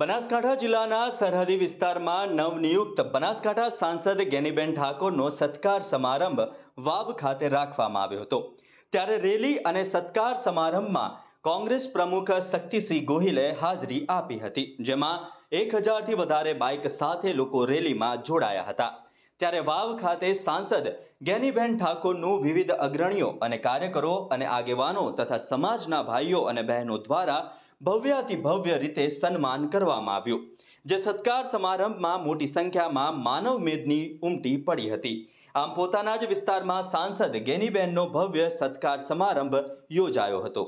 બનાસકાંઠા જિલ્લાના સરહદી વિસ્તારમાં નવનિયુક્ત બનાસકાંઠા સાંસદ ગેનીબેન ઠાકોરનો સત્કાર સમારંભ વાવ ખાતે રાખવામાં આવ્યો હતો ત્યારે રેલી અને સત્કાર સમારંભમાં કોંગ્રેસ પ્રમુખ શક્તિસિંહ ગોહિલે હાજરી આપી હતી જેમાં એક હજારથી વધારે બાઇક સાથે લોકો રેલીમાં જોડાયા હતા ત્યારે વાવ ખાતે સાંસદ ગેનીબેન ઠાકોરનું વિવિધ અગ્રણીઓ અને કાર્યકરો અને આગેવાનો તથા સમાજના ભાઈઓ અને બહેનો દ્વારા ભવ્યાતિ ભવ્ય રીતે સન્માન કરવામાં આવ્યું જે સત્કાર સમારંભમાં મોટી સંખ્યામાં માનવ મેદની ઉમટી પડી હતી આમ પોતાના જ વિસ્તારમાં સાંસદ ગેનીબેનનો ભવ્ય સત્કાર સમારંભ યોજાયો હતો